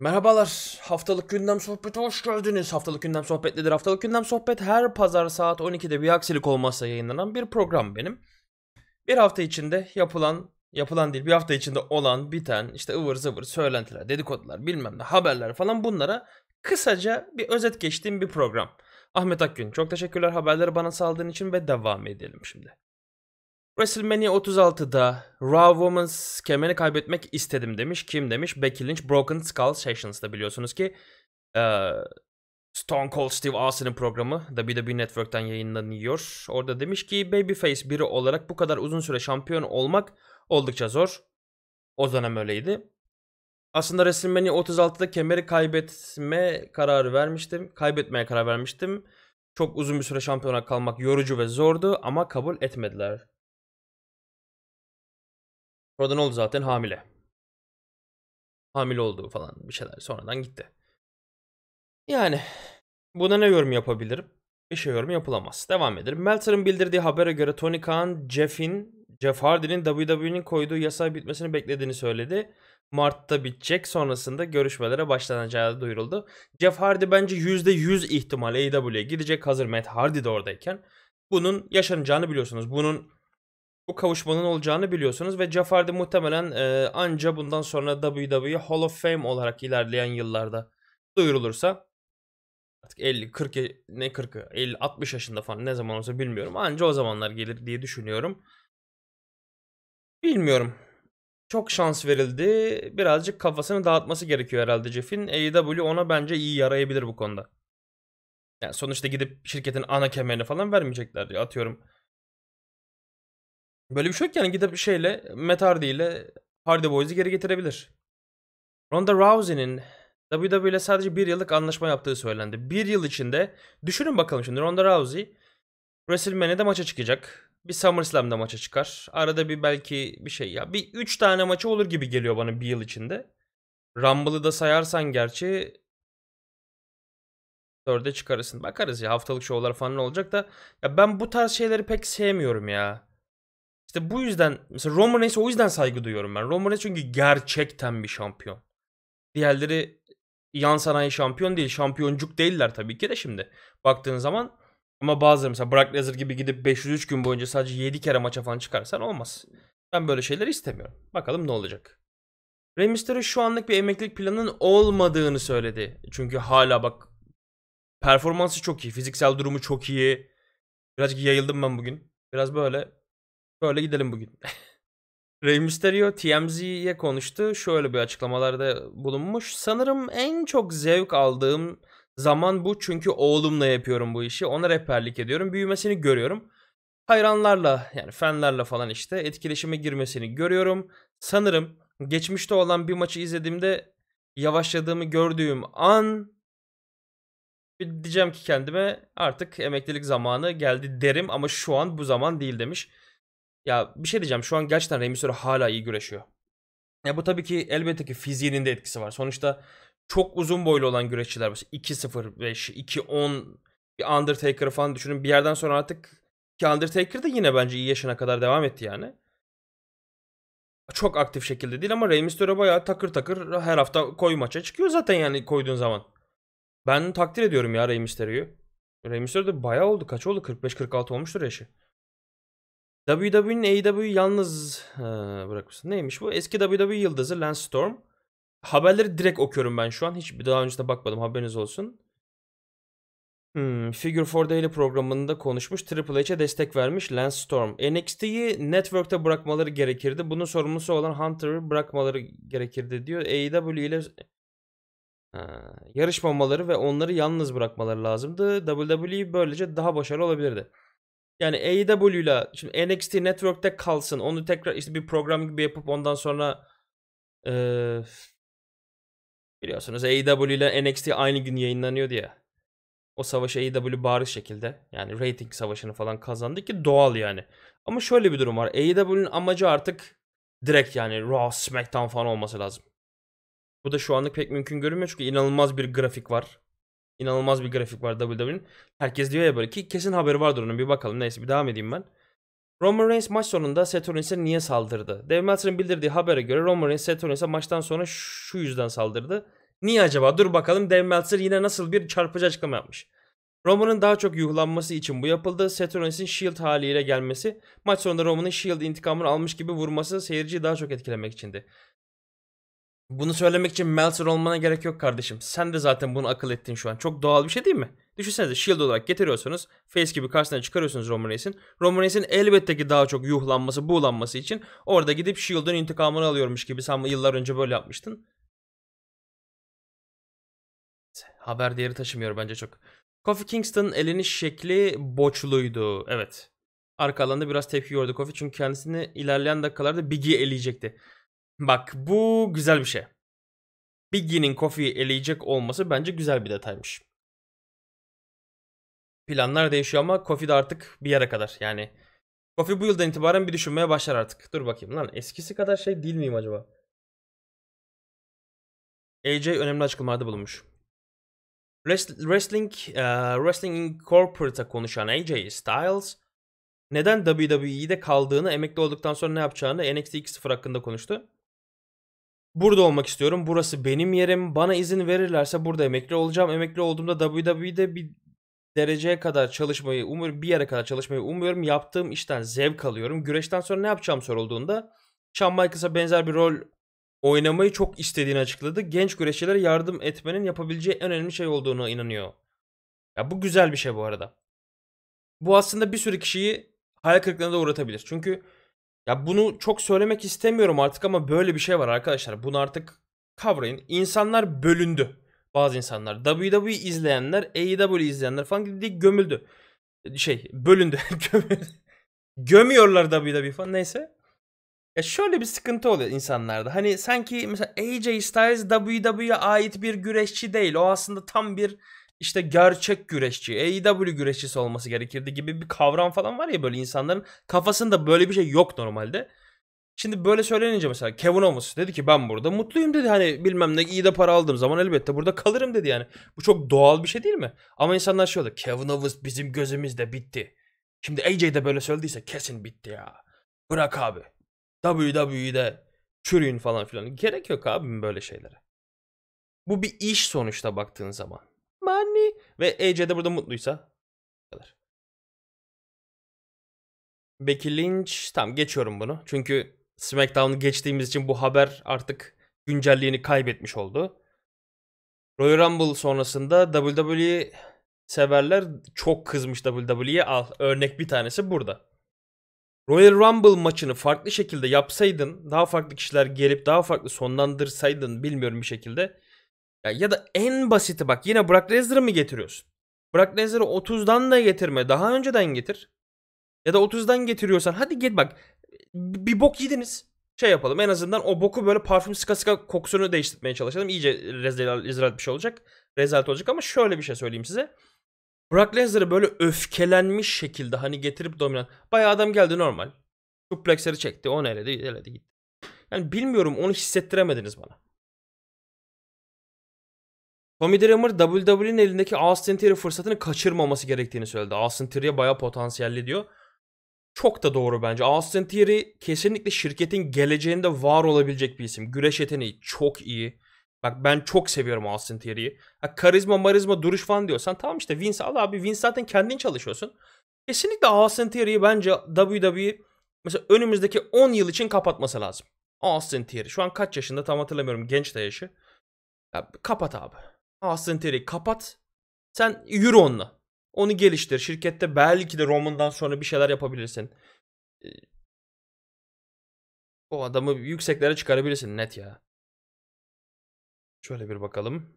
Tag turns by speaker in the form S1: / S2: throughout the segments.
S1: Merhabalar, haftalık gündem sohbeti hoş geldiniz. Haftalık gündem sohbetlidir. Haftalık gündem sohbet her pazar saat 12'de bir aksilik olmazsa yayınlanan bir program benim. Bir hafta içinde yapılan, yapılan değil bir hafta içinde olan, biten, işte ıvır zıvır söylentiler, dedikodular, bilmem ne haberler falan bunlara kısaca bir özet geçtiğim bir program. Ahmet Akgün çok teşekkürler haberleri bana saldığın için ve devam edelim şimdi. WrestleMania 36'da Raw Women's kemeni kaybetmek istedim demiş. Kim demiş? Becky Lynch Broken Skull Sessions'da biliyorsunuz ki e, Stone Cold Steve Austin'in programı da WWE network'ten yayınlanıyor. Orada demiş ki Babyface biri olarak bu kadar uzun süre şampiyon olmak oldukça zor. O dönem öyleydi. Aslında WrestleMania 36'da kemeri kaybetme kararı vermiştim. Kaybetmeye karar vermiştim.
S2: Çok uzun bir süre şampiyona kalmak yorucu ve zordu ama kabul etmediler Sonra ne oldu zaten hamile. Hamile olduğu falan bir şeyler sonradan gitti. Yani buna ne yorum yapabilirim?
S1: Bir şey yorum yapılamaz. Devam edelim. Meltzer'ın bildirdiği habere göre Tony Khan, Jeff'in, Jeff Hardy'nin WWE'nin koyduğu yasa bitmesini beklediğini söyledi. Mart'ta bitecek. Sonrasında görüşmelere başlanacağı duyuruldu. Jeff Hardy bence %100 ihtimal AEW'ye gidecek. Hazır Matt Hardy de oradayken. Bunun yaşanacağını biliyorsunuz. Bunun bu kavuşmanın olacağını biliyorsunuz ve Jafar da muhtemelen e, anca bundan sonra WWE Hall of Fame olarak ilerleyen yıllarda duyurulursa artık 50 40 ne 40 50 60 yaşında falan ne zaman olsa bilmiyorum. Anca o zamanlar gelir diye düşünüyorum. Bilmiyorum. Çok şans verildi. Birazcık kafasını dağıtması gerekiyor herhalde Jeff'in. AEW ona bence iyi yarayabilir bu konuda. Yani sonuçta gidip şirketin ana kemerini falan vermeyecekler diye atıyorum. Böyle bir şey yok yani gidip şeyle Matt Hardy ile Hardy Boys'u geri getirebilir. Ronda Rousey'nin WWE ile sadece bir yıllık anlaşma yaptığı söylendi. Bir yıl içinde düşünün bakalım şimdi Ronda Rousey WrestleMania'da maça çıkacak. Bir SummerSlam'da maça çıkar. Arada bir belki bir şey ya. Bir 3 tane maçı olur gibi geliyor bana bir yıl içinde. Rumble'ı da sayarsan gerçi 4'e çıkarırsın. Bakarız ya haftalık şovlar falan olacak da. Ya ben bu tarz şeyleri pek sevmiyorum ya. İşte bu yüzden mesela Roman Reigns'e o yüzden saygı duyuyorum ben. Roman Reigns çünkü gerçekten bir şampiyon. Diğerleri yan sanayi şampiyon değil. Şampiyoncuk değiller tabii ki de şimdi. Baktığın zaman ama bazıları mesela Brock Lesnar gibi gidip 503 gün boyunca sadece 7 kere maça falan çıkarsan olmaz. Ben böyle şeyleri istemiyorum. Bakalım ne olacak. Rey Mysterio şu anlık bir emeklilik planının olmadığını söyledi. Çünkü hala bak performansı çok iyi. Fiziksel durumu çok iyi. Birazcık yayıldım ben bugün. Biraz böyle Böyle gidelim bugün. Rey Mysterio TMZ'ye konuştu. Şöyle bir açıklamalarda bulunmuş. Sanırım en çok zevk aldığım zaman bu çünkü oğlumla yapıyorum bu işi. Ona rehberlik ediyorum. Büyümesini görüyorum. Hayranlarla yani fenlerle falan işte etkileşime girmesini görüyorum. Sanırım geçmişte olan bir maçı izlediğimde yavaşladığımı gördüğüm an diyeceğim ki kendime artık emeklilik zamanı geldi derim ama şu an bu zaman değil demiş. Ya bir şey diyeceğim şu an gerçekten Rey Mysterio hala iyi güreşiyor. Ya bu tabii ki elbette ki fiziğinin de etkisi var. Sonuçta çok uzun boylu olan güreşçiler var. 2.05, 2.10 bir Undertaker falan düşünün. Bir yerden sonra artık ki Undertaker de yine bence iyi yaşına kadar devam etti yani. Çok aktif şekilde değil ama Rey Mysterio bayağı takır takır her hafta koy maça çıkıyor zaten yani koyduğun zaman. Ben takdir ediyorum ya Rey Mysterio'yu. Rey Mysterio da bayağı oldu. Kaç oldu? 45-46 olmuştur yaşı. WWE'nin AEW yalnız ha, bırakmışsın. Neymiş bu? Eski WWE yıldızı Lance Storm. Haberleri direkt okuyorum ben şu an. Hiç daha öncesine bakmadım haberiniz olsun. Hmm, Figure 4 Daily programında konuşmuş. Triple H'e destek vermiş Lance Storm. NXT'yi Network'te bırakmaları gerekirdi. Bunun sorumlusu olan Hunter'ı bırakmaları gerekirdi diyor. AEW ile yarışmamaları ve onları yalnız bırakmaları lazımdı. WWE böylece daha başarılı olabilirdi. Yani AEW ile şimdi NXT Network'te kalsın. Onu tekrar işte bir program gibi yapıp ondan sonra e, biliyorsunuz AEW ile NXT aynı gün yayınlanıyor diye. O savaş AEW bariz şekilde yani rating savaşını falan kazandı ki doğal yani. Ama şöyle bir durum var. AEW'nin amacı artık direkt yani Raw, SmackDown falan olması lazım. Bu da şu anlık pek mümkün görünmüyor çünkü inanılmaz bir grafik var. İnanılmaz bir grafik var WWE'nin. Herkes diyor ya böyle ki kesin haberi vardır onun bir bakalım. Neyse bir devam edeyim ben. Roman Reigns maç sonunda Seth Rollins'e niye saldırdı? Dave Meltzer'ın bildirdiği habere göre Roman Reigns Seth Rollins'e maçtan sonra şu yüzden saldırdı. Niye acaba? Dur bakalım Dave Meltzer yine nasıl bir çarpıcı açıklama yapmış. Roman'ın daha çok yuhlanması için bu yapıldı. Seth Rollins'in Shield haliyle gelmesi, maç sonunda Roman'ın Shield intikamını almış gibi vurması seyirciyi daha çok etkilemek içindi. Bunu söylemek için Meltzer olmana gerek yok kardeşim. Sen de zaten bunu akıl ettin şu an. Çok doğal bir şey değil mi? Düşünsenize Shield olarak getiriyorsunuz, Face gibi karşısına çıkarıyorsunuz Roman Reigns'in. Roman Reigns'in elbette ki daha çok yuhlanması, buğulanması için orada gidip Shield'ın intikamını alıyormuş gibi sen yıllar önce böyle yapmıştın. Haber değeri taşımıyor bence çok. Kofi Kingston'ın elini şekli boçluydu. Evet. Arka alanda biraz tepki gördü Kofi çünkü kendisini ilerleyen dakikalarda Biggie eleyecekti. Bak bu güzel bir şey. Biggie'nin Kofi'yi eleyecek olması bence güzel bir detaymış. Planlar değişiyor ama Kofi de artık bir yere kadar. Yani Kofi bu yıldan itibaren bir düşünmeye başlar artık. Dur bakayım lan eskisi kadar şey değil miyim acaba? AJ önemli açıklamalarda bulunmuş. Wrestling, uh, Wrestling Incorporated'a konuşan AJ Styles neden WWE'de kaldığını, emekli olduktan sonra ne yapacağını NXT 2.0 hakkında konuştu. Burada olmak istiyorum. Burası benim yerim. Bana izin verirlerse burada emekli olacağım. Emekli olduğumda WWE'de bir dereceye kadar çalışmayı umuyorum. Bir yere kadar çalışmayı umuyorum. Yaptığım işten zevk alıyorum. Güreşten sonra ne yapacağım sorulduğunda Shawn Michaels'a benzer bir rol oynamayı çok istediğini açıkladı. Genç güreşçilere yardım etmenin yapabileceği en önemli şey olduğunu inanıyor. Ya bu güzel bir şey bu arada. Bu aslında bir sürü kişiyi hayal kırıklığına da uğratabilir. Çünkü ya bunu çok söylemek istemiyorum artık ama böyle bir şey var arkadaşlar. Bunu artık kavrayın. İnsanlar bölündü. Bazı insanlar. WWE izleyenler, AEW izleyenler falan gidip gömüldü. Şey bölündü. Gömüyorlar WWE falan neyse. Ya şöyle bir sıkıntı oluyor insanlarda. Hani sanki mesela AJ Styles WWE'ye ait bir güreşçi değil. O aslında tam bir işte gerçek güreşçi, AEW güreşçisi olması gerekirdi gibi bir kavram falan var ya böyle insanların kafasında böyle bir şey yok normalde. Şimdi böyle söylenince mesela Kevin Owens dedi ki ben burada mutluyum dedi hani bilmem ne iyi de para aldığım zaman elbette burada kalırım dedi yani. Bu çok doğal bir şey değil mi? Ama insanlar şey Kevin Owens bizim gözümüzde bitti. Şimdi AJ de böyle söylediyse kesin bitti ya. Bırak abi. WWE'de çürüyün falan filan. Gerek yok abim böyle şeylere. Bu bir iş sonuçta baktığın zaman. Ve EC de burada mutluysa kadar. Becky Lynch tamam geçiyorum bunu. Çünkü SmackDown'u geçtiğimiz için bu haber artık güncelliğini kaybetmiş oldu. Royal Rumble sonrasında WWE severler çok kızmış WWE'ye. Al örnek bir tanesi burada. Royal Rumble maçını farklı şekilde yapsaydın, daha farklı kişiler gelip daha farklı sonlandırsaydın bilmiyorum bir şekilde ya, ya da en basiti bak yine Brock Lesnar'ı mı getiriyorsun? Brock Lesnar'ı 30'dan da getirme. Daha önceden getir. Ya da 30'dan getiriyorsan hadi git bak. Bir bok yediniz. Şey yapalım en azından o boku böyle parfüm sıka sıka kokusunu değiştirmeye çalışalım. İyice rezalet bir şey olacak. Rezalet olacak ama şöyle bir şey söyleyeyim size. Brock Lesnar'ı böyle öfkelenmiş şekilde hani getirip dominant. Bayağı adam geldi normal. Duplexleri çekti. O nerede? Eledi gitti. Yani bilmiyorum onu hissettiremediniz bana. Tommy Dreamer WWE'nin elindeki Austin Theory fırsatını kaçırmaması gerektiğini söyledi. Austin Theory'e baya potansiyelli diyor. Çok da doğru bence. Austin Theory kesinlikle şirketin geleceğinde var olabilecek bir isim. Güreş yeteneği çok iyi. Bak ben çok seviyorum Austin Theory'yi. Karizma marizma duruş falan diyorsan tamam işte Vince al abi. Vince zaten kendin çalışıyorsun. Kesinlikle Austin Theory'yi bence WWE mesela önümüzdeki 10 yıl için kapatması lazım. Austin Theory şu an kaç yaşında tam hatırlamıyorum genç de yaşı. Ya, kapat abi. Aslında Theory kapat. Sen yürü onunla. Onu geliştir. Şirkette belki de Roman'dan sonra bir şeyler yapabilirsin. Ee,
S2: o adamı yükseklere çıkarabilirsin net ya. Şöyle bir bakalım.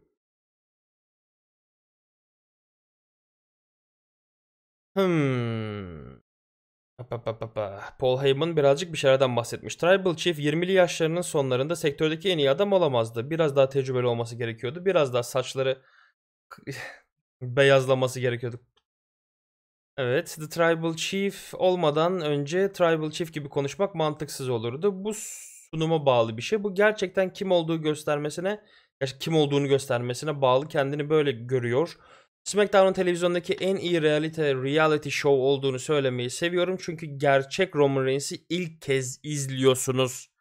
S2: Hmm. Paul Heyman birazcık bir şeylerden
S1: bahsetmiş. Tribal Chief 20'li yaşlarının sonlarında sektördeki en iyi adam olamazdı. Biraz daha tecrübeli olması gerekiyordu. Biraz daha saçları beyazlaması gerekiyordu. Evet, The Tribal Chief olmadan önce Tribal Chief gibi konuşmak mantıksız olurdu. Bu sunuma bağlı bir şey. Bu gerçekten kim olduğu göstermesine, kim olduğunu göstermesine bağlı. Kendini böyle görüyor SmackDown'un televizyondaki en iyi reality, reality show olduğunu söylemeyi seviyorum. Çünkü gerçek Roman Reigns'i ilk kez izliyorsunuz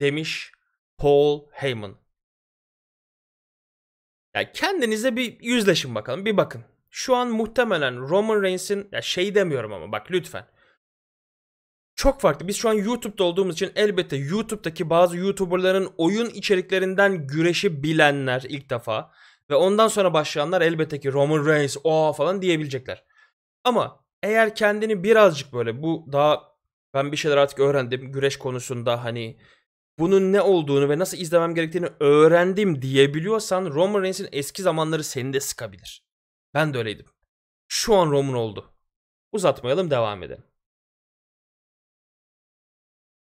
S1: demiş Paul Heyman. Ya kendinize bir yüzleşin bakalım bir bakın. Şu an muhtemelen Roman Reigns'in ya şey demiyorum ama bak lütfen. Çok farklı. Biz şu an YouTube'da olduğumuz için elbette YouTube'daki bazı YouTuber'ların oyun içeriklerinden güreşi bilenler ilk defa ve ondan sonra başlayanlar elbette ki Roman Reigns o falan diyebilecekler. Ama eğer kendini birazcık böyle bu daha ben bir şeyler artık öğrendim güreş konusunda hani bunun ne olduğunu ve nasıl izlemem gerektiğini öğrendim diyebiliyorsan Roman Reigns'in eski zamanları seni de sıkabilir. Ben de öyleydim. Şu an Roman oldu. Uzatmayalım devam edelim.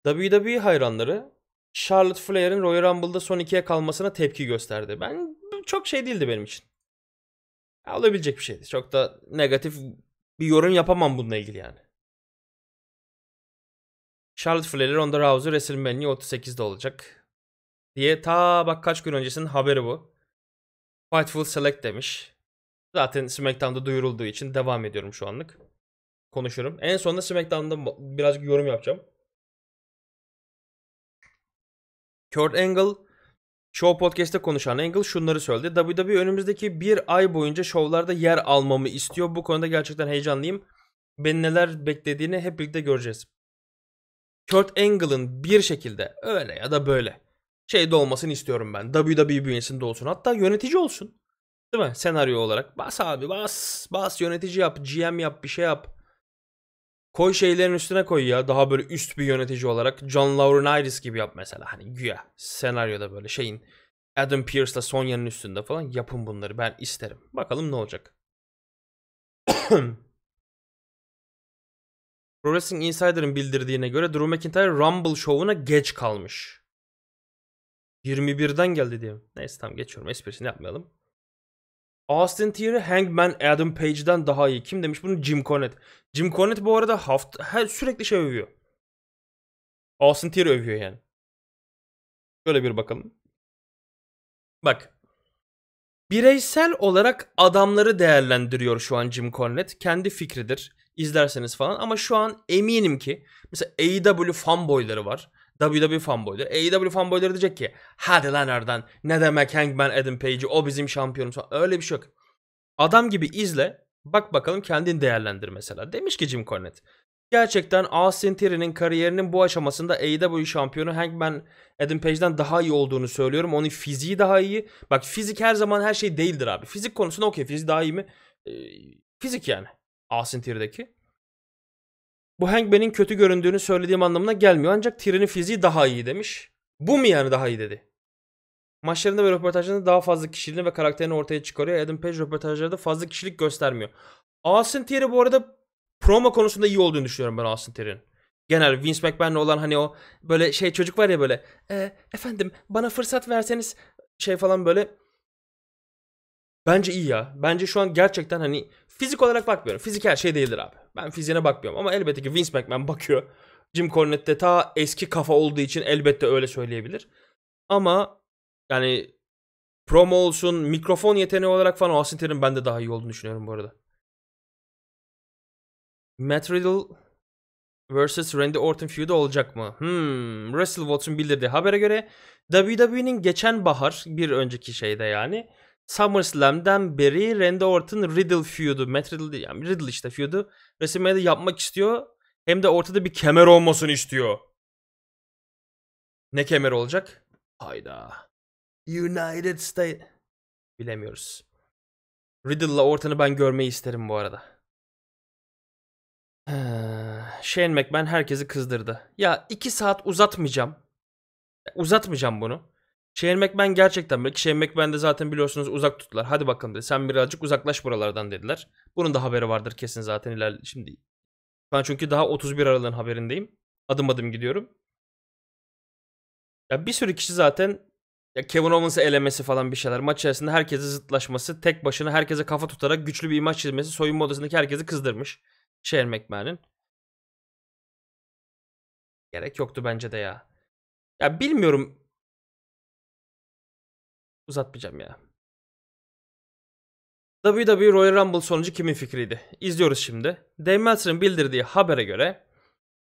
S1: WWE hayranları Charlotte Flair'in Royal Rumble'da son ikiye kalmasına tepki gösterdi. Ben çok şey değildi benim için. Ya, olabilecek bir şeydi. Çok da negatif bir yorum yapamam bununla ilgili yani. Charlotte Flair Ronda Rousey WrestleMania 38'de olacak. Diye ta bak kaç gün öncesinin haberi bu. Fightful Select demiş. Zaten SmackDown'da duyurulduğu için devam ediyorum şu anlık. Konuşurum. En sonunda SmackDown'da birazcık yorum yapacağım. Kurt Angle Show Podcast'te konuşan Angle şunları söyledi. WWE önümüzdeki bir ay boyunca şovlarda yer almamı istiyor. Bu konuda gerçekten heyecanlıyım. Beni neler beklediğini hep birlikte göreceğiz. Kurt Angle'ın bir şekilde öyle ya da böyle şeyde olmasını istiyorum ben. WWE bünyesinde olsun. Hatta yönetici olsun. Değil mi? Senaryo olarak. Bas abi bas. Bas yönetici yap. GM yap. Bir şey yap. Koy şeylerin üstüne koy ya. Daha böyle üst bir yönetici olarak John Laurinaitis gibi yap mesela. Hani güya senaryoda böyle şeyin Adam Pearce'la Sonya'nın üstünde falan yapın bunları. Ben isterim. Bakalım ne olacak. Pro Wrestling Insider'ın bildirdiğine göre Drew McIntyre Rumble şovuna geç kalmış. 21'den geldi diye. Neyse tamam geçiyorum. Esprisini yapmayalım. Austin Theory Hangman Adam Page'den daha iyi. Kim demiş bunu? Jim
S2: Cornette. Jim Cornette bu arada hafta her sürekli şey övüyor. Austin Theory övüyor yani. Şöyle bir bakalım. Bak.
S1: Bireysel olarak adamları değerlendiriyor şu an Jim Cornette. Kendi fikridir. İzlerseniz falan ama şu an eminim ki mesela AEW fanboyları var. WWE fanboyları. AEW fanboyları diyecek ki hadi lan Erden ne demek Hangman Adam Page'i o bizim şampiyonumuz. Öyle bir şey yok. Adam gibi izle bak bakalım kendin değerlendir mesela. Demiş ki Jim Cornette. Gerçekten Austin Theory'nin kariyerinin bu aşamasında AEW şampiyonu Hangman Adam Page'den daha iyi olduğunu söylüyorum. Onun fiziği daha iyi. Bak fizik her zaman her şey değildir abi. Fizik konusunda okey fizik daha iyi mi? Ee, fizik yani. Austin Theory'deki. Bu Hank Ben'in kötü göründüğünü söylediğim anlamına gelmiyor. Ancak Tyrion'in fiziği daha iyi demiş. Bu mu yani daha iyi dedi? Maçlarında ve röportajlarında daha fazla kişiliğini ve karakterini ortaya çıkarıyor. Adam Page röportajlarda fazla kişilik göstermiyor. Austin Theory bu arada promo konusunda iyi olduğunu düşünüyorum ben Austin Theory'nin. Genel Vince McMahon'la olan hani o böyle şey çocuk var ya böyle. E, efendim bana fırsat verseniz şey falan böyle. Bence iyi ya. Bence şu an gerçekten hani Fizik olarak bakmıyorum. Fizik her şey değildir abi. Ben fiziğine bakmıyorum ama elbette ki Vince McMahon bakıyor. Jim Cornette ta eski kafa olduğu için elbette öyle söyleyebilir. Ama yani promo olsun, mikrofon yeteneği olarak falan Austin Theory'nin ben de daha iyi olduğunu düşünüyorum bu arada. Matt Riddle vs. Randy Orton feud'u olacak mı? Hmm, Russell Watson bildirdiği habere göre WWE'nin geçen bahar bir önceki şeyde yani SummerSlam'den beri Randy Orton Riddle feud'u, Matt Riddle değil yani Riddle işte feud'u WrestleMania'da yapmak istiyor. Hem de ortada bir kemer olmasını istiyor. Ne kemer olacak? Hayda. United States. Bilemiyoruz. Riddle'la ortanı ben görmeyi isterim bu arada. Ee, Shane McMahon herkesi kızdırdı. Ya iki saat uzatmayacağım. E, uzatmayacağım bunu. Shane şey McMahon gerçekten belki Shane şey McMahon zaten biliyorsunuz uzak tuttular. Hadi bakalım dedi. Sen birazcık uzaklaş buralardan dediler. Bunun da haberi vardır kesin zaten iler şimdi. Ben çünkü daha 31 Aralık'ın haberindeyim. Adım adım gidiyorum. Ya bir sürü kişi zaten ya Kevin Owens'ı elemesi falan bir şeyler. Maç içerisinde herkese zıtlaşması, tek başına herkese kafa tutarak güçlü bir imaj çizmesi soyunma odasındaki herkesi kızdırmış.
S2: Shane şey McMahon'ın. Gerek yoktu bence de ya. Ya bilmiyorum Uzatmayacağım ya. WWE Royal Rumble sonucu kimin fikriydi? İzliyoruz şimdi.
S1: Dave Meltzer'ın bildirdiği habere göre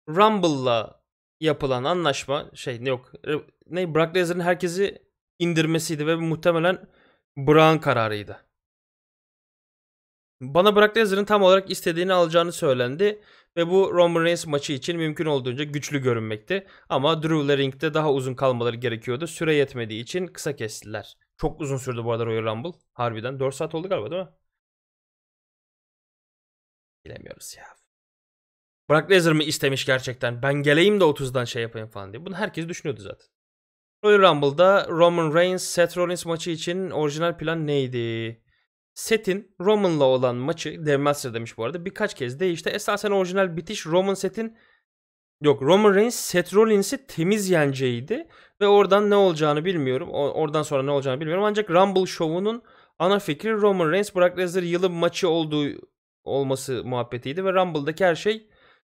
S1: Rumble'la yapılan anlaşma şey ne yok e, ne Brock Lesnar'ın herkesi indirmesiydi ve muhtemelen Braun kararıydı. Bana Brock Lesnar'ın tam olarak istediğini alacağını söylendi ve bu Roman Reigns maçı için mümkün olduğunca güçlü görünmekti. Ama Drew ile ringde daha uzun kalmaları gerekiyordu. Süre yetmediği için kısa kestiler. Çok uzun sürdü bu arada Royal Rumble. Harbiden. 4 saat oldu galiba değil mi? Bilemiyoruz ya. Brock Lesnar mı istemiş gerçekten? Ben geleyim de 30'dan şey yapayım falan diye. Bunu herkes düşünüyordu zaten. Royal Rumble'da Roman Reigns Seth Rollins maçı için orijinal plan neydi? Seth'in Roman'la olan maçı Devmaster demiş bu arada birkaç kez değişti. Esasen orijinal bitiş Roman Seth'in Yok Roman Reigns Seth Rollins'i temiz yeneceğiydi. Ve oradan ne olacağını bilmiyorum. Oradan sonra ne olacağını bilmiyorum. Ancak Rumble şovunun ana fikri Roman Reigns Brock Lesnar yılın maçı olduğu olması muhabbetiydi. Ve Rumble'daki her şey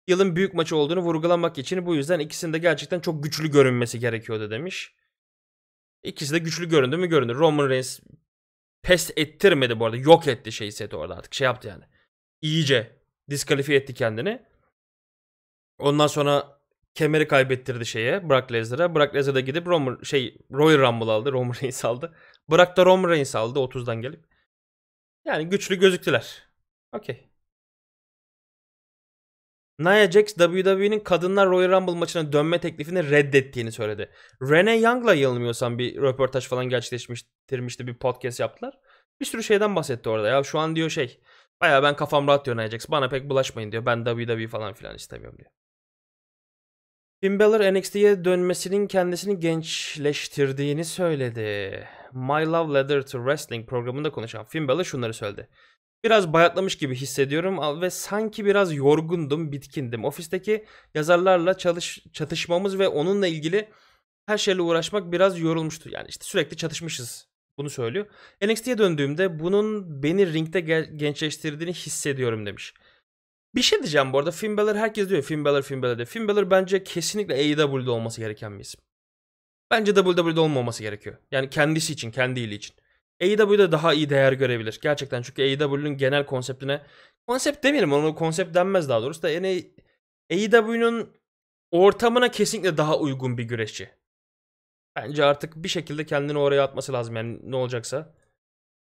S1: yılın büyük maçı olduğunu vurgulamak için bu yüzden ikisinde gerçekten çok güçlü görünmesi gerekiyordu demiş. İkisi de güçlü göründü mü göründü. Roman Reigns pes ettirmedi bu arada. Yok etti şeyi seti orada artık. Şey yaptı yani. İyice diskalifiye etti kendini. Ondan sonra kemeri kaybettirdi şeye Brock Lesnar'a. Brock Lesnar da gidip Roman, şey, Royal Rumble aldı. Roman Reigns aldı. Brock da Roman Reigns aldı 30'dan gelip. Yani güçlü gözüktüler. Okey. Nia Jax WWE'nin kadınlar Royal Rumble maçına dönme teklifini reddettiğini söyledi. Rene Young'la yanılmıyorsam bir röportaj falan gerçekleştirmişti bir podcast yaptılar. Bir sürü şeyden bahsetti orada ya. Şu an diyor şey baya ben kafam rahat diyor Nia Jax. Bana pek bulaşmayın diyor. Ben WWE falan filan istemiyorum diyor. Finn Balor NXT'ye dönmesinin kendisini gençleştirdiğini söyledi. My Love Letter to Wrestling programında konuşan Finn Balor şunları söyledi. Biraz bayatlamış gibi hissediyorum ve sanki biraz yorgundum, bitkindim. Ofisteki yazarlarla çalış, çatışmamız ve onunla ilgili her şeyle uğraşmak biraz yorulmuştu. Yani işte sürekli çatışmışız. Bunu söylüyor. NXT'ye döndüğümde bunun beni ringde gençleştirdiğini hissediyorum demiş. Bir şey diyeceğim bu arada. Finn Balor herkes diyor Finn Balor Finn Balor diye. Finn Balor bence kesinlikle AEW'de olması gereken bir isim. Bence WWE'de olmaması gerekiyor. Yani kendisi için, kendi ili için. AEW'de daha iyi değer görebilir. Gerçekten çünkü AEW'nin genel konseptine konsept demeyelim onu konsept denmez daha doğrusu da yani AEW'nun ortamına kesinlikle daha uygun bir güreşçi. Bence artık bir şekilde kendini oraya atması lazım yani ne olacaksa.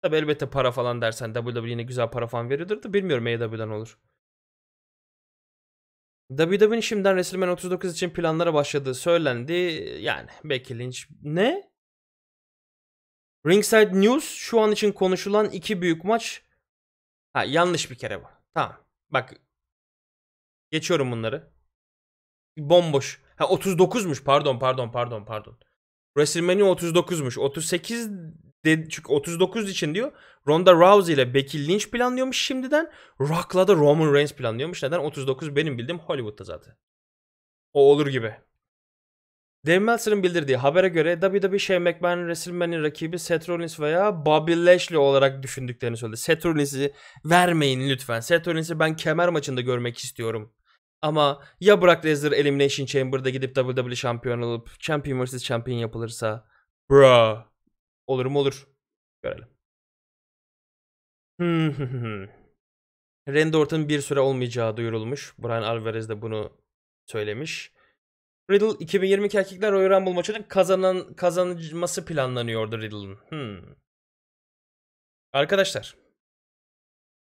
S1: Tabi elbette para falan dersen WWE yine güzel para falan veriyordur da bilmiyorum AEW'den olur. WWE'nin şimdiden WrestleMania 39 için planlara başladığı söylendi. Yani Becky Lynch ne? Ringside News şu an için konuşulan iki büyük maç. Ha yanlış bir kere bu. Tamam. Bak. Geçiyorum bunları. Bomboş. Ha 39'muş pardon pardon pardon pardon. WrestleMania 39'muş. 38 çünkü 39 için diyor Ronda Rousey ile Becky Lynch planlıyormuş şimdiden. Rock'la da Roman Reigns planlıyormuş. Neden? 39 benim bildiğim Hollywood'da zaten. O olur gibi. Dave Meltzer'ın bildirdiği habere göre WWE Shane McMahon WrestleMania'nın rakibi Seth Rollins veya Bobby Lashley olarak düşündüklerini söyledi. Seth Rollins'i vermeyin lütfen. Seth Rollins'i ben kemer maçında görmek istiyorum. Ama ya Brock Lesnar Elimination Chamber'da gidip WWE şampiyon olup Champion vs. Champion yapılırsa?
S2: Bro.
S1: Olur mu olur. Görelim. Randy Orton bir süre olmayacağı duyurulmuş. Brian Alvarez de bunu söylemiş. Riddle 2022 erkekler Royal Rumble maçının kazanan kazanması planlanıyordu Riddle'ın. Hmm. Arkadaşlar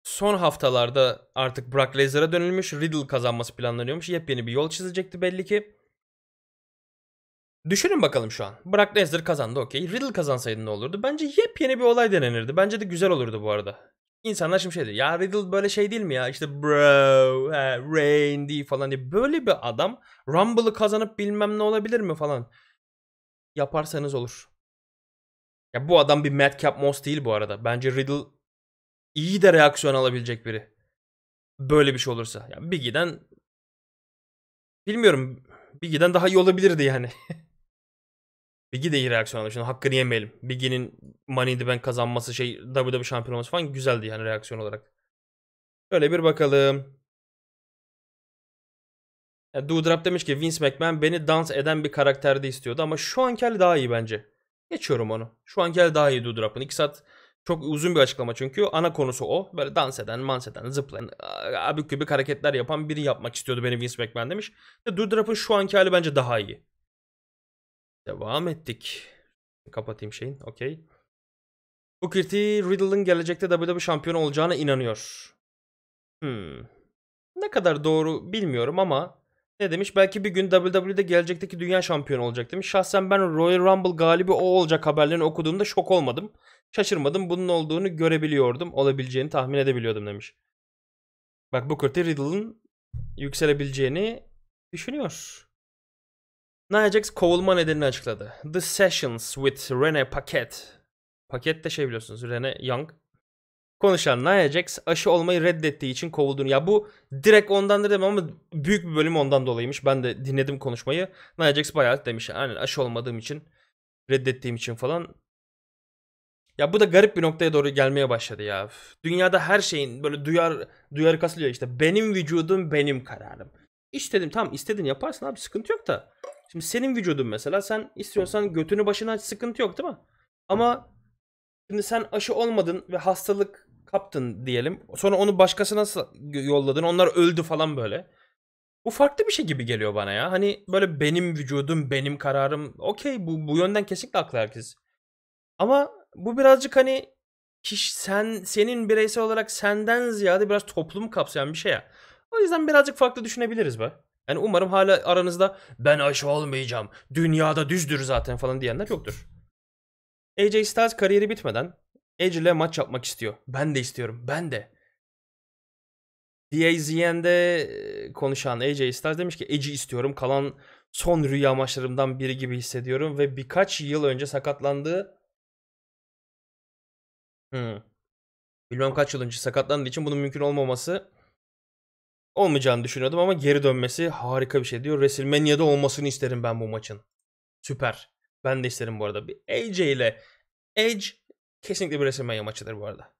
S1: son haftalarda artık Brock Lesnar'a dönülmüş. Riddle kazanması planlanıyormuş. Yepyeni bir yol çizecekti belli ki. Düşünün bakalım şu an. Brock Lesnar kazandı okey. Riddle kazansaydı ne olurdu? Bence yepyeni bir olay denenirdi. Bence de güzel olurdu bu arada. İnsanlar şimdi şey diyor. Ya Riddle böyle şey değil mi ya? İşte bro, Randy falan diye. Böyle bir adam Rumble'ı kazanıp bilmem ne olabilir mi falan. Yaparsanız olur. Ya bu adam bir Madcap Moss değil bu arada. Bence Riddle iyi de reaksiyon alabilecek biri. Böyle bir şey olursa. Ya Biggie'den bilmiyorum. Biggie'den daha iyi olabilirdi yani. Bigi de iyi reaksiyon aldı. Şimdi hakkını yemeyelim. Bigi'nin Money in the Bank kazanması, şey, WWE şampiyon olması falan güzeldi yani reaksiyon olarak. Şöyle bir bakalım. Yani Doudrop demiş ki Vince McMahon beni dans eden bir karakterde istiyordu ama şu anki hali daha iyi bence. Geçiyorum onu. Şu anki hali daha iyi Doudrop'un. 2 saat çok uzun bir açıklama çünkü. Ana konusu o. Böyle dans eden, mans eden, zıplayan, abuk gibi hareketler yapan biri yapmak istiyordu beni Vince McMahon demiş. Doudrop'un şu anki hali bence daha iyi. Devam ettik. Kapatayım şeyin. Okey. Booker T. Riddle'ın gelecekte WWE şampiyonu olacağına inanıyor. Hmm. Ne kadar doğru bilmiyorum ama ne demiş? Belki bir gün WWE'de gelecekteki dünya şampiyonu olacak demiş. Şahsen ben Royal Rumble galibi o olacak haberlerini okuduğumda şok olmadım. Şaşırmadım. Bunun olduğunu görebiliyordum. Olabileceğini tahmin edebiliyordum demiş. Bak Booker T. Riddle'ın yükselebileceğini düşünüyor. Nia Jax kovulma nedenini açıkladı. The Sessions with Rene Paquette. Paquette de şey biliyorsunuz Rene Young. Konuşan Nia Jax aşı olmayı reddettiği için kovulduğunu. Ya bu direkt ondan demem ama büyük bir bölüm ondan dolayıymış. Ben de dinledim konuşmayı. Nia Jax bayağı demiş. Aynen aşı olmadığım için reddettiğim için falan. Ya bu da garip bir noktaya doğru gelmeye başladı ya. Dünyada her şeyin böyle duyar duyarı kasılıyor işte. Benim vücudum benim kararım. İstedim tamam istedin yaparsın abi sıkıntı yok da. Şimdi senin vücudun mesela sen istiyorsan götünü başına sıkıntı yok değil mi? Ama şimdi sen aşı olmadın ve hastalık kaptın diyelim. Sonra onu başkasına yolladın. Onlar öldü falan böyle. Bu farklı bir şey gibi geliyor bana ya. Hani böyle benim vücudum, benim kararım. Okey bu, bu yönden kesinlikle haklı herkes. Ama bu birazcık hani kişi sen senin bireysel olarak senden ziyade biraz toplum kapsayan bir şey ya. O yüzden birazcık farklı düşünebiliriz be. Yani umarım hala aranızda ben aşı olmayacağım, dünyada düzdür zaten falan diyenler yoktur. AJ Styles kariyeri bitmeden Edge ile maç yapmak istiyor. Ben de istiyorum, ben de. DAZN'de e, konuşan AJ Styles demiş ki Edge'i istiyorum. Kalan son rüya maçlarımdan biri gibi hissediyorum ve birkaç yıl önce sakatlandığı hmm. bilmem kaç yıl önce sakatlandığı için bunun mümkün olmaması olmayacağını düşünüyordum ama geri dönmesi harika bir şey diyor. WrestleMania'da olmasını isterim ben bu maçın. Süper. Ben de isterim bu arada. Bir AJ ile Edge kesinlikle bir WrestleMania maçıdır bu arada.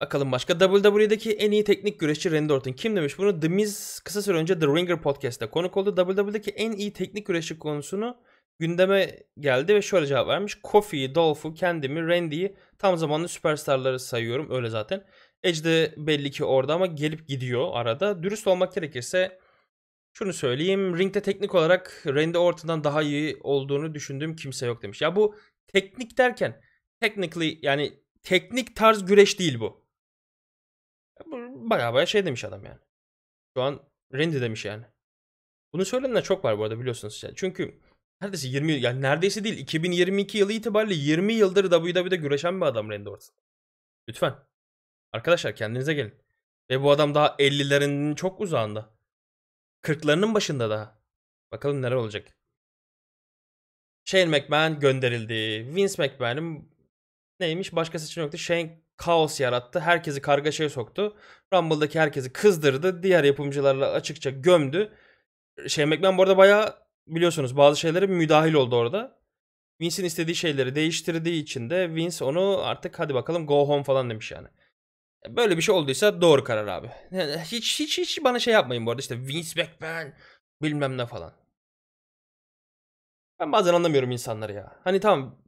S1: Bakalım başka. WWE'deki en iyi teknik güreşçi Randy Orton. Kim demiş bunu? The Miz kısa süre önce The Ringer Podcast'ta konuk oldu. WWE'deki en iyi teknik güreşçi konusunu gündeme geldi ve şöyle cevap vermiş. Kofi'yi, Dolph'u, kendimi, Randy'yi tam zamanlı süperstarları sayıyorum. Öyle zaten. Edge de belli ki orada ama gelip gidiyor arada. Dürüst olmak gerekirse şunu söyleyeyim. Ringde teknik olarak Randy Orton'dan daha iyi olduğunu düşündüğüm kimse yok demiş. Ya bu teknik derken technically yani teknik tarz güreş değil bu. Baya baya şey demiş adam yani. Şu an Randy demiş yani. Bunu söyleyenler çok var bu arada biliyorsunuz. Yani çünkü neredeyse 20 yani neredeyse değil 2022 yılı itibariyle 20 yıldır WWE'de güreşen bir adam Randy Orton. Lütfen. Arkadaşlar kendinize gelin. Ve bu adam daha 50'lerin çok uzağında. 40'larının başında daha. Bakalım neler olacak. Shane McMahon gönderildi. Vince McMahon'ın neymiş başka için yoktu. Shane kaos yarattı. Herkesi kargaşaya soktu. Rumble'daki herkesi kızdırdı. Diğer yapımcılarla açıkça gömdü. Shane McMahon bu arada bayağı biliyorsunuz bazı şeylere müdahil oldu orada. Vince'in istediği şeyleri değiştirdiği için de Vince onu artık hadi bakalım go home falan demiş yani. Böyle bir şey olduysa doğru karar abi. hiç hiç hiç bana şey yapmayın bu arada işte Vince McMahon bilmem ne falan. Ben bazen anlamıyorum insanları ya. Hani tamam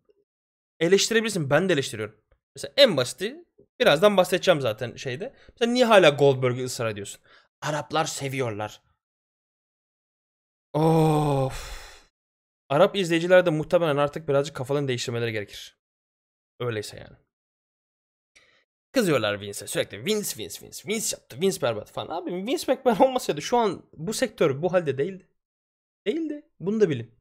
S1: eleştirebilirsin ben de eleştiriyorum. Mesela en basiti birazdan bahsedeceğim zaten şeyde. Mesela niye hala Goldberg'i ısrar ediyorsun? Araplar seviyorlar. Of. Arap izleyiciler de muhtemelen artık birazcık kafalarını değiştirmeleri gerekir. Öyleyse yani. Kızıyorlar Vince'e sürekli Vince Vince Vince Vince yaptı Vince berbat falan. Abi Vince McMahon olmasaydı şu an bu sektör bu halde değildi. Değildi. Bunu da bilin.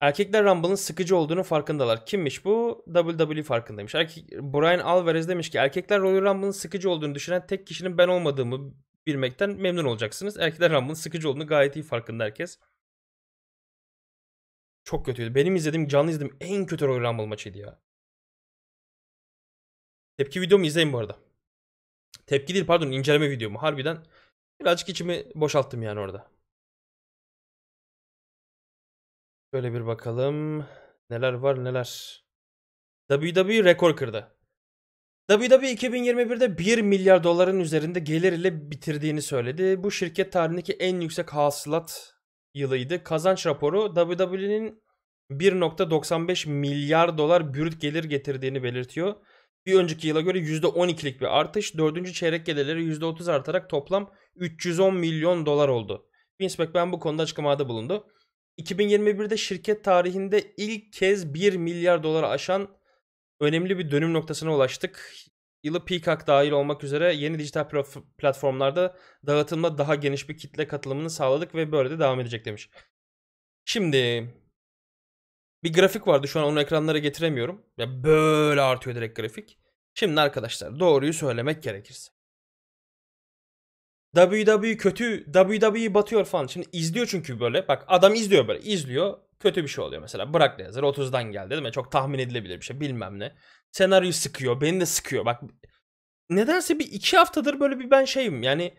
S1: Erkekler Rumble'ın sıkıcı olduğunu farkındalar. Kimmiş bu? WWE farkındaymış. Erkek, Brian Alvarez demiş ki erkekler Royal Rumble'ın sıkıcı olduğunu düşünen tek kişinin ben olmadığımı bilmekten memnun olacaksınız. Erkekler Rumble'ın sıkıcı olduğunu gayet iyi farkında herkes.
S2: Çok kötüydü. Benim izlediğim canlı izlediğim en kötü Royal Rumble maçıydı ya. Tepki videomu izleyin bu arada. Tepki değil pardon inceleme videomu. Harbiden birazcık içimi boşalttım yani orada.
S1: Şöyle bir bakalım. Neler var neler. WWE rekor kırdı. WWE 2021'de 1 milyar doların üzerinde gelir ile bitirdiğini söyledi. Bu şirket tarihindeki en yüksek hasılat yılıydı. Kazanç raporu WWE'nin 1.95 milyar dolar bürüt gelir getirdiğini belirtiyor bir önceki yıla göre %12'lik bir artış. Dördüncü çeyrek gelirleri %30 artarak toplam 310 milyon dolar oldu. Vince McMahon bu konuda açıklamada bulundu. 2021'de şirket tarihinde ilk kez 1 milyar dolara aşan önemli bir dönüm noktasına ulaştık. Yılı Peacock dahil olmak üzere yeni dijital platformlarda dağıtımda daha geniş bir kitle katılımını sağladık ve böyle de devam edecek demiş. Şimdi bir grafik vardı. Şu an onu ekranlara getiremiyorum. Ya böyle artıyor direkt grafik. Şimdi arkadaşlar doğruyu söylemek gerekirse. WWE kötü, WWE batıyor falan. Şimdi izliyor çünkü böyle. Bak adam izliyor böyle. izliyor. Kötü bir şey oluyor mesela. Bırak Lesnar 30'dan geldi değil mi? Çok tahmin edilebilir bir şey. Bilmem ne. Senaryoyu sıkıyor. Beni de sıkıyor. Bak nedense bir iki haftadır böyle bir ben şeyim. Yani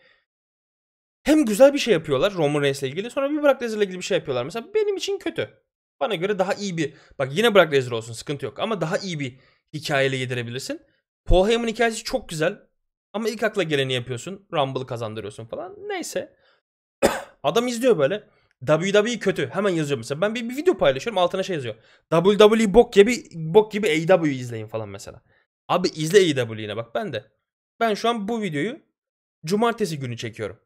S1: hem güzel bir şey yapıyorlar Roman Reigns'le ilgili. Sonra bir Brock Lesnar'la ilgili bir şey yapıyorlar. Mesela benim için kötü. Bana göre daha iyi bir bak yine bırak rezil olsun sıkıntı yok ama daha iyi bir hikayeyle yedirebilirsin. Paul Heyman hikayesi çok güzel ama ilk akla geleni yapıyorsun. Rumble'ı kazandırıyorsun falan. Neyse. Adam izliyor böyle. WWE kötü. Hemen yazıyor mesela. Ben bir, bir video paylaşıyorum altına şey yazıyor. WWE bok gibi bok gibi AEW izleyin falan mesela. Abi izle AEW bak ben de. Ben şu an bu videoyu cumartesi günü çekiyorum.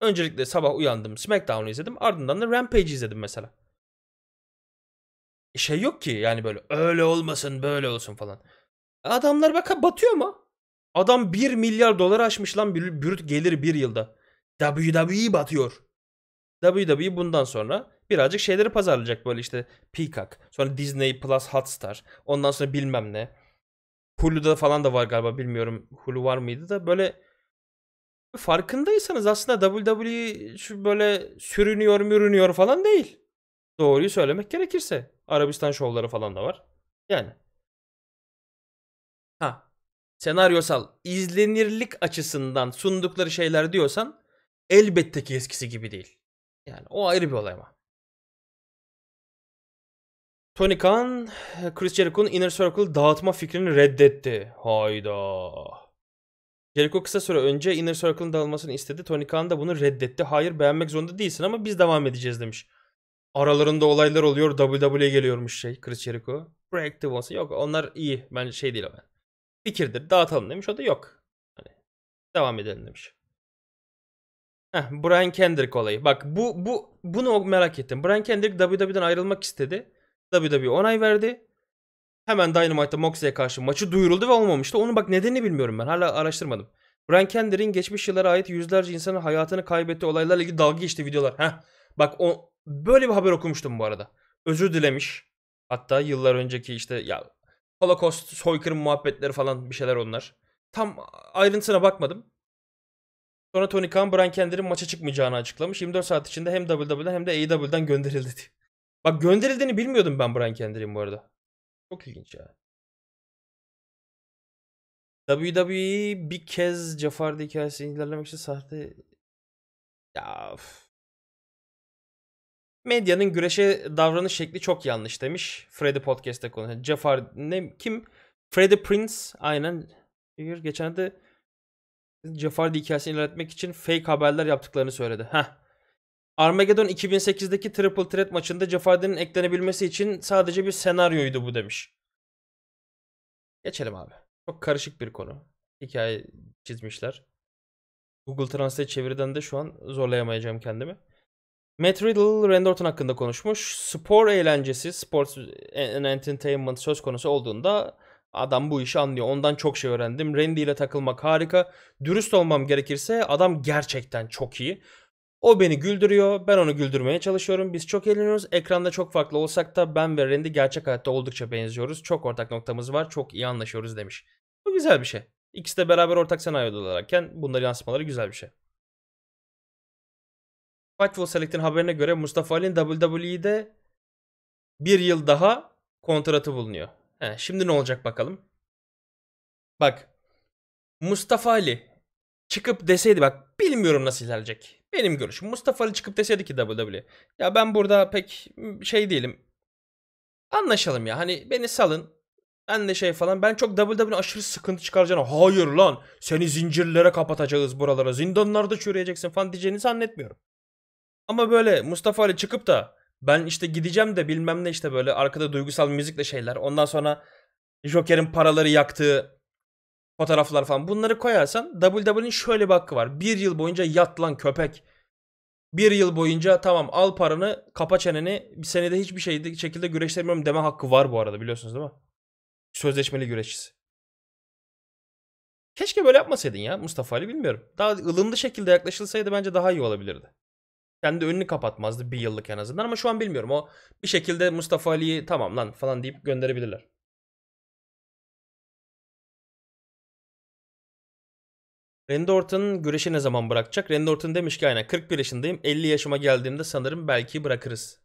S1: Öncelikle sabah uyandım SmackDown'u izledim. Ardından da Rampage izledim mesela şey yok ki yani böyle öyle olmasın böyle olsun falan. Adamlar bak batıyor mu? Adam 1 milyar dolar aşmış lan brüt gelir bir yılda. WWE batıyor. WWE bundan sonra birazcık şeyleri pazarlayacak böyle işte Peacock. Sonra Disney Plus Hotstar. Ondan sonra bilmem ne. Hulu'da falan da var galiba bilmiyorum. Hulu var mıydı da böyle farkındaysanız aslında WWE şu böyle sürünüyor mürünüyor falan değil. Doğruyu söylemek gerekirse. Arabistan şovları falan da var. Yani. Ha. Senaryosal izlenirlik açısından sundukları şeyler diyorsan elbette ki eskisi gibi değil. Yani o ayrı bir olay ama. Tony Khan, Chris Jericho'nun Inner Circle dağıtma fikrini reddetti. Hayda. Jericho kısa süre önce Inner Circle'ın dağılmasını istedi. Tony Khan da bunu reddetti. Hayır beğenmek zorunda değilsin ama biz devam edeceğiz demiş aralarında olaylar oluyor. WWE geliyormuş şey Chris Jericho. Break the Yok onlar iyi. Ben şey değil o ben. Fikirdir. Dağıtalım demiş. O da yok. Hani devam edelim demiş. Heh, Brian Kendrick olayı. Bak bu bu bunu merak ettim. Brian Kendrick WWE'den ayrılmak istedi. WWE onay verdi. Hemen Dynamite'da Moxley'e karşı maçı duyuruldu ve olmamıştı. Onu bak nedenini bilmiyorum ben. Hala araştırmadım. Brian Kendrick'in geçmiş yıllara ait yüzlerce insanın hayatını kaybettiği olaylarla ilgili dalga geçti videolar. Heh. Bak o, böyle bir haber okumuştum bu arada. Özür dilemiş. Hatta yıllar önceki işte ya Holocaust soykırım muhabbetleri falan bir şeyler onlar. Tam ayrıntısına bakmadım. Sonra Tony Khan Brian Kendrick'in maça çıkmayacağını açıklamış. 24 saat içinde hem WWE'den hem de AEW'den gönderildi diye. Bak gönderildiğini bilmiyordum ben Brian Kendrick'in bu arada. Çok ilginç ya.
S2: WWE bir kez Caffar'da hikayesini ilerlemek için sahte... Ya of.
S1: Medyanın güreşe davranış şekli çok yanlış demiş. Freddy Podcast'te konuşan. Jafar ne kim? Freddy Prince aynen. Geçen de Jafar hikayesini ilerletmek için fake haberler yaptıklarını söyledi. Heh. Armageddon 2008'deki Triple Threat maçında Jafardi'nin eklenebilmesi için sadece bir senaryoydu bu demiş. Geçelim abi. Çok karışık bir konu. Hikaye çizmişler. Google Translate çeviriden de şu an zorlayamayacağım kendimi. Matt Riddle, Randy Orton hakkında konuşmuş. Spor eğlencesi, sports and entertainment söz konusu olduğunda adam bu işi anlıyor. Ondan çok şey öğrendim. Randy ile takılmak harika. Dürüst olmam gerekirse adam gerçekten çok iyi. O beni güldürüyor, ben onu güldürmeye çalışıyorum. Biz çok eğleniyoruz. Ekranda çok farklı olsak da ben ve Randy gerçek hayatta oldukça benziyoruz. Çok ortak noktamız var, çok iyi anlaşıyoruz demiş. Bu güzel bir şey. İkisi de beraber ortak senaryodalarken bunları yansıtmaları güzel bir şey. Fightful Select'in haberine göre Mustafa Ali'nin WWE'de bir yıl daha kontratı bulunuyor. He, şimdi ne olacak bakalım. Bak Mustafa Ali çıkıp deseydi bak bilmiyorum nasıl ilerleyecek. Benim görüşüm Mustafa Ali çıkıp deseydi ki WWE. Ya ben burada pek şey değilim. Anlaşalım ya hani beni salın. Ben de şey falan ben çok WWE aşırı sıkıntı çıkaracağına hayır lan seni zincirlere kapatacağız buralara zindanlarda çürüyeceksin falan diyeceğini zannetmiyorum. Ama böyle Mustafa Ali çıkıp da ben işte gideceğim de bilmem ne işte böyle arkada duygusal müzikle şeyler. Ondan sonra Joker'in paraları yaktığı fotoğraflar falan bunları koyarsan WWE'nin şöyle bir hakkı var. Bir yıl boyunca yat lan köpek. Bir yıl boyunca tamam al paranı kapa çeneni bir senede hiçbir şeyde, şekilde güreştirmiyorum deme hakkı var bu arada biliyorsunuz değil mi? Sözleşmeli güreşçisi. Keşke böyle yapmasaydın ya Mustafa Ali bilmiyorum. Daha ılımlı şekilde yaklaşılsaydı bence daha iyi olabilirdi kendi önünü kapatmazdı bir yıllık en azından
S2: ama şu an bilmiyorum. O bir şekilde Mustafa Ali'yi tamam lan falan deyip gönderebilirler. Randy Orton güreşi ne zaman bırakacak? Randy Orton demiş ki aynen 41 yaşındayım. 50 yaşıma geldiğimde sanırım belki bırakırız.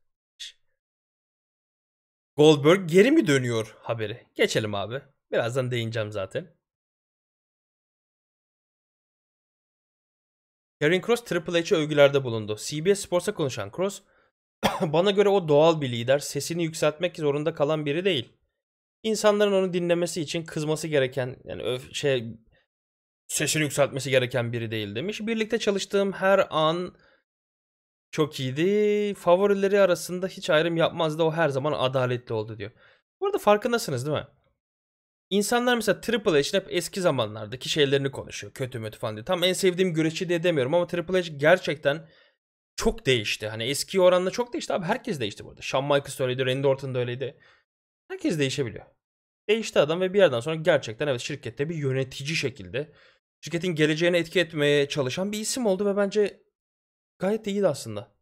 S2: Goldberg geri mi dönüyor haberi? Geçelim abi. Birazdan değineceğim zaten. Karen Cross Triple H'e övgülerde bulundu. CBS Sports'a konuşan Cross,
S1: bana göre o doğal bir lider, sesini yükseltmek zorunda kalan biri değil. İnsanların onu dinlemesi için kızması gereken, yani öf, şey sesini yükseltmesi gereken biri değil demiş. Birlikte çalıştığım her an çok iyiydi. Favorileri arasında hiç ayrım yapmazdı. O her zaman adaletli oldu diyor. Burada farkındasınız değil mi? İnsanlar mesela Triple H'in hep eski zamanlardaki şeylerini konuşuyor. Kötü mü falan diye. Tam en sevdiğim güreşçi diye demiyorum ama Triple H gerçekten çok değişti. Hani eski oranla çok değişti abi. Herkes değişti burada. Shawn Michaels öyleydi, Randy Orton da öyleydi. Herkes değişebiliyor. Değişti adam ve bir yerden sonra gerçekten evet şirkette bir yönetici şekilde şirketin geleceğini etki etmeye
S2: çalışan bir isim oldu ve bence gayet iyiydi aslında.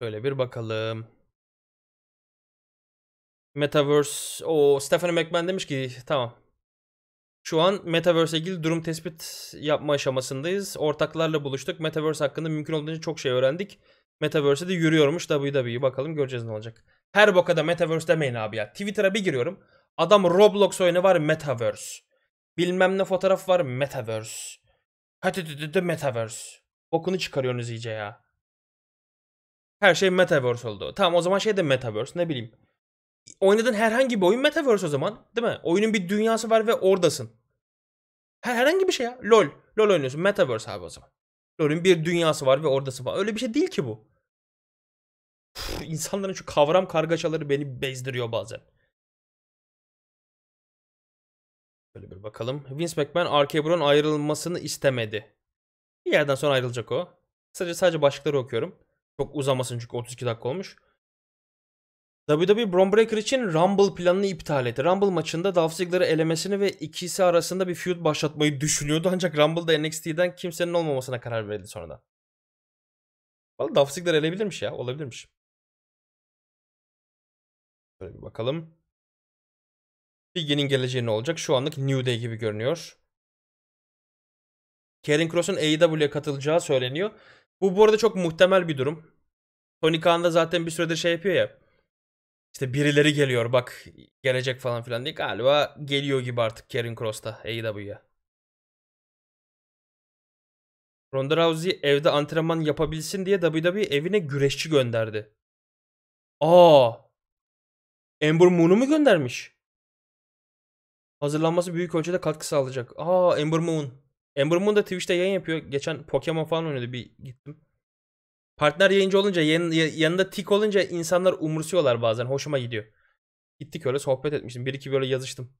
S2: Böyle bir bakalım. Metaverse o Stephanie McMahon demiş ki tamam. Şu an Metaverse'e ile
S1: ilgili durum tespit yapma aşamasındayız. Ortaklarla buluştuk. Metaverse hakkında mümkün olduğunca çok şey öğrendik. de yürüyormuş WWE. Bakalım göreceğiz ne olacak. Her bokada Metaverse demeyin abi ya. Twitter'a bir giriyorum. Adam Roblox oyunu var Metaverse. Bilmem ne fotoğraf var Metaverse. Hadi de Metaverse. Bokunu çıkarıyorsunuz iyice ya. Her şey Metaverse oldu. Tamam o zaman şey de Metaverse ne bileyim oynadığın herhangi bir oyun metaverse o zaman değil mi? Oyunun bir dünyası var ve oradasın. Her, herhangi bir şey ya. LOL. LOL oynuyorsun. Metaverse abi o zaman. LOL'ün bir dünyası var ve oradasın falan. Öyle bir şey
S2: değil ki bu. Uf, insanların şu kavram kargaşaları beni bezdiriyor bazen. Böyle bir bakalım. Vince McMahon RK
S1: Bron ayrılmasını istemedi. Bir yerden sonra ayrılacak o. Sadece sadece başlıkları okuyorum. Çok uzamasın çünkü 32 dakika olmuş. WWE Bron Breaker için Rumble planını iptal etti. Rumble maçında Dolph Ziggler'ı elemesini ve ikisi arasında bir feud başlatmayı
S2: düşünüyordu. Ancak Rumble'da NXT'den kimsenin olmamasına karar verildi sonradan. Valla Dolph Ziggler elebilirmiş ya. Olabilirmiş. Şöyle bir bakalım. Biggie'nin geleceği ne olacak? Şu anlık New Day gibi görünüyor.
S1: Karen Cross'un AEW'ye katılacağı söyleniyor. Bu bu arada çok muhtemel bir durum. Tony Khan da zaten bir süredir şey yapıyor ya işte birileri geliyor bak gelecek falan filan diye galiba geliyor gibi artık Karen Cross'ta AEW'ya.
S2: Ronda Rousey evde antrenman yapabilsin diye WWE evine güreşçi gönderdi. Aa! Ember
S1: Moon'u mu göndermiş? Hazırlanması büyük ölçüde katkı sağlayacak. Aa Ember Moon. Ember Moon da Twitch'te yayın yapıyor. Geçen Pokemon falan oynadı bir gittim. Partner yayıncı olunca yan, yanında tik olunca insanlar umursuyorlar bazen. Hoşuma gidiyor.
S2: Gittik öyle sohbet etmiştim. Bir iki böyle yazıştım.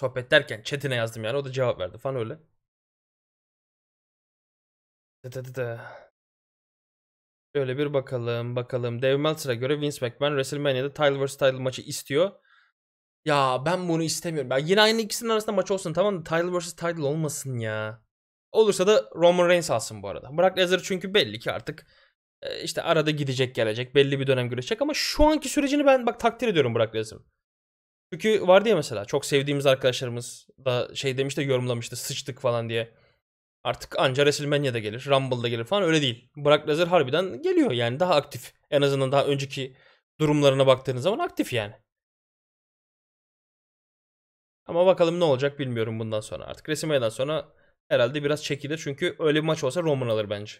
S2: Sohbet derken chatine yazdım yani. O da cevap verdi falan öyle. Da
S1: Öyle bir bakalım bakalım. Dave Meltzer'a göre Vince McMahon WrestleMania'da title vs. title maçı istiyor. Ya ben bunu istemiyorum. Ben yine aynı ikisinin arasında maç olsun tamam mı? Title vs. title olmasın ya. Olursa da Roman Reigns alsın bu arada. Brock Lesnar çünkü belli ki artık e, işte arada gidecek gelecek. Belli bir dönem görecek ama şu anki sürecini ben bak takdir ediyorum Brock Lesnar. Çünkü vardı ya mesela çok sevdiğimiz arkadaşlarımız da şey demişti yorumlamıştı sıçtık falan diye. Artık anca WrestleMania'da gelir, Rumble'da gelir falan öyle değil. Brock Lesnar harbiden geliyor yani daha aktif. En azından daha önceki durumlarına baktığınız zaman aktif yani. Ama bakalım ne olacak bilmiyorum bundan sonra artık. Resimeyden sonra herhalde biraz çekilir. Çünkü öyle bir maç olsa Roman alır bence.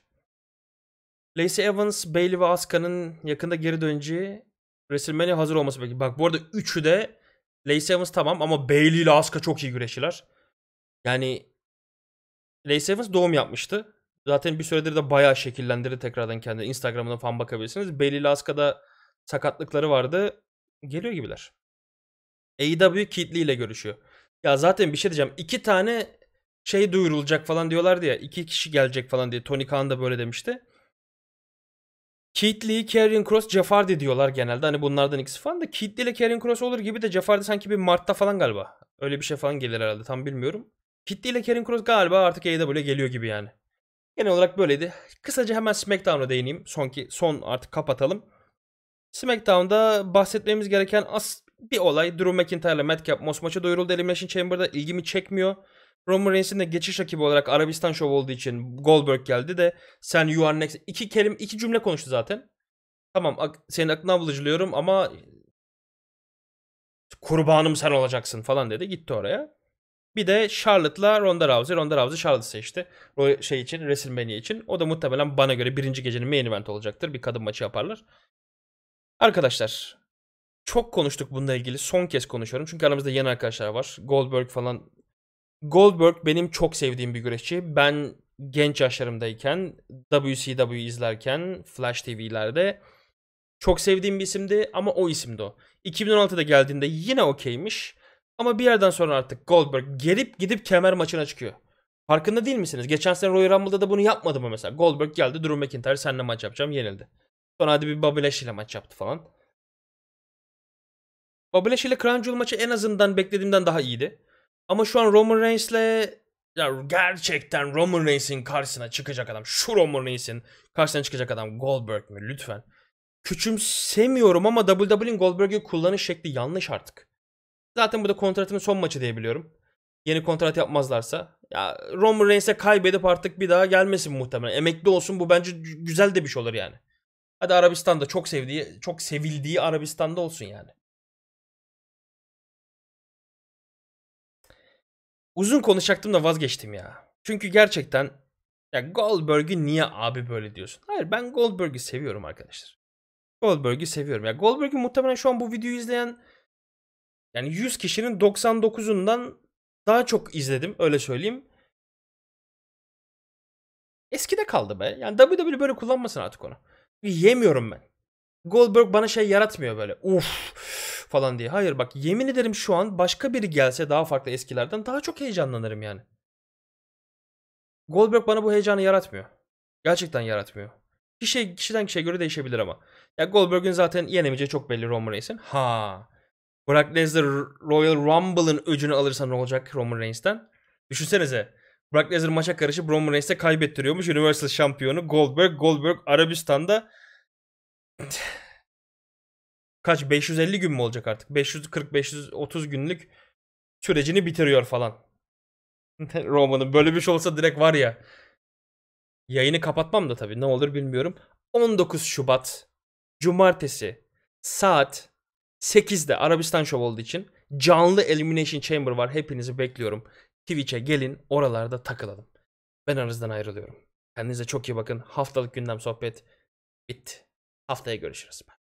S1: Lacey Evans, Bailey ve Asuka'nın yakında geri döneceği WrestleMania hazır olması bekliyor. Bak bu arada üçü de Lacey Evans tamam ama Bailey ile Asuka çok iyi güreşiler. Yani Lacey Evans doğum yapmıştı. Zaten bir süredir de bayağı şekillendirdi tekrardan kendini. Instagram'dan falan bakabilirsiniz. Bailey ile Asuka sakatlıkları vardı. Geliyor gibiler. AEW Kid ile görüşüyor. Ya zaten bir şey diyeceğim. İki tane şey duyurulacak falan diyorlardı ya. iki kişi gelecek falan diye. Tony Khan da böyle demişti. Keith Lee, Karrion Cross, Cefardi diyorlar genelde. Hani bunlardan ikisi falan da Keith Lee ile Karrion Cross olur gibi de Cefardi sanki bir Mart'ta falan galiba. Öyle bir şey falan gelir herhalde tam bilmiyorum. Keith Lee ile Karrion Cross galiba artık AEW'e geliyor gibi yani. Genel olarak böyleydi. Kısaca hemen SmackDown'a değineyim. Son, ki, son artık kapatalım. SmackDown'da bahsetmemiz gereken as bir olay. Drew McIntyre ile Madcap Moss maçı duyuruldu Elimination Chamber'da. ilgimi çekmiyor. Roman Reigns'in de geçiş rakibi olarak Arabistan şov olduğu için Goldberg geldi de sen you are next. İki kelim, iki cümle konuştu zaten. Tamam ak- senin aklına buluculuyorum ama kurbanım sen olacaksın falan dedi. Gitti oraya. Bir de Charlotte'la Ronda Rousey. Ronda Rousey Charlotte seçti. O şey için, WrestleMania için. O da muhtemelen bana göre birinci gecenin main event olacaktır. Bir kadın maçı yaparlar. Arkadaşlar çok konuştuk bununla ilgili. Son kez konuşuyorum. Çünkü aramızda yeni arkadaşlar var. Goldberg falan Goldberg benim çok sevdiğim bir güreşçi. Ben genç yaşlarımdayken WCW izlerken Flash TV'lerde çok sevdiğim bir isimdi ama o isimdi o. 2016'da geldiğinde yine okeymiş. Ama bir yerden sonra artık Goldberg gelip gidip kemer maçına çıkıyor. Farkında değil misiniz? Geçen sene Royal Rumble'da da bunu yapmadı mı mesela? Goldberg geldi Drew McIntyre seninle maç yapacağım yenildi. Sonra hadi bir Bobby Lash ile maç yaptı falan. Bobby Lash ile Crown Jewel maçı en azından beklediğimden daha iyiydi. Ama şu an Roman Reigns'le ya gerçekten Roman Reigns'in karşısına çıkacak adam. Şu Roman Reigns'in karşısına çıkacak adam Goldberg mi lütfen. Küçümsemiyorum ama WWE'nin Goldberg'i kullanış şekli yanlış artık. Zaten bu da kontratının son maçı diye biliyorum. Yeni kontrat yapmazlarsa. Ya Roman Reigns'e kaybedip artık bir daha gelmesin muhtemelen. Emekli olsun bu bence güzel
S2: de bir şey olur yani. Hadi Arabistan'da çok sevdiği, çok sevildiği Arabistan'da olsun yani. Uzun konuşacaktım da vazgeçtim ya. Çünkü gerçekten ya Goldberg'i niye abi böyle diyorsun? Hayır
S1: ben Goldberg'i seviyorum arkadaşlar. Goldberg'i seviyorum. Ya Goldberg'i muhtemelen şu an bu videoyu izleyen
S2: yani 100 kişinin 99'undan daha çok izledim öyle söyleyeyim. Eskide kaldı be. Yani WWE böyle kullanmasın
S1: artık onu. Yemiyorum ben. Goldberg bana şey yaratmıyor böyle. Uf falan diye. Hayır bak yemin ederim şu an başka biri gelse daha farklı eskilerden daha çok heyecanlanırım yani. Goldberg bana bu heyecanı yaratmıyor. Gerçekten yaratmıyor. Kişi, şey, kişiden kişiye göre değişebilir ama. Ya Goldberg'ün zaten yenemeyeceği çok belli Roman Reigns'in. Ha. Brock Lesnar Royal Rumble'ın öcünü alırsa ne olacak Roman Reigns'ten? Düşünsenize. Brock Lesnar maça karışıp Roman Reigns'e kaybettiriyormuş. Universal şampiyonu Goldberg. Goldberg Arabistan'da kaç 550 gün mü olacak artık? 540-530 günlük sürecini bitiriyor falan. Roma'nın böyle bir şey olsa direkt var ya. Yayını kapatmam da tabii ne olur bilmiyorum. 19 Şubat Cumartesi saat 8'de Arabistan Show olduğu için canlı Elimination Chamber var. Hepinizi bekliyorum. Twitch'e gelin
S2: oralarda takılalım. Ben aranızdan ayrılıyorum. Kendinize çok iyi bakın. Haftalık gündem sohbet bitti. Haftaya görüşürüz.